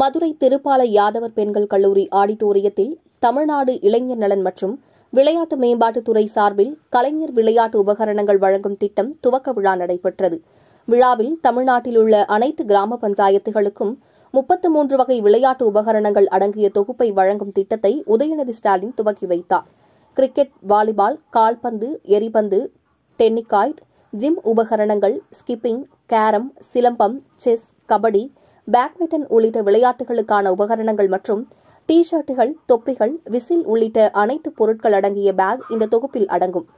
மதுரை திருப்பால யாதவர் பெண்கள் கல்லூரி ஆடிட்டோரியத்தில் தமிழ்நாடு இளைஞர் நலன் மற்றும் விளையாட்டு மேம்பாட்டுத்துறை சார்பில் கலைஞர் விளையாட்டு உபகரணங்கள் வழங்கும் திட்டம் துவக்க விழா நடைபெற்றது விழாவில் தமிழ்நாட்டில் உள்ள அனைத்து கிராம பஞ்சாயத்துகளுக்கும் முப்பத்து மூன்று வகை விளையாட்டு உபகரணங்கள் அடங்கிய தொகுப்பை வழங்கும் திட்டத்தை உதயநிதி ஸ்டாலின் துவக்கி வைத்தார் கிரிக்கெட் வாலிபால் கால்பந்து எரிபந்து டென்னிகாய்ட் ஜிம் உபகரணங்கள் skipping carrom silambam chess kabaddi badminton உள்ளிட்ட விளையாட்டுகளுக்கான உபகரணங்கள் மற்றும் டி ஷர்ட்டுகள் தொப்பிகள் விசில் உள்ளிட்ட அனைத்து பொருட்கள் அடங்கிய பேக் இந்த தொகுப்பில் அடங்கும்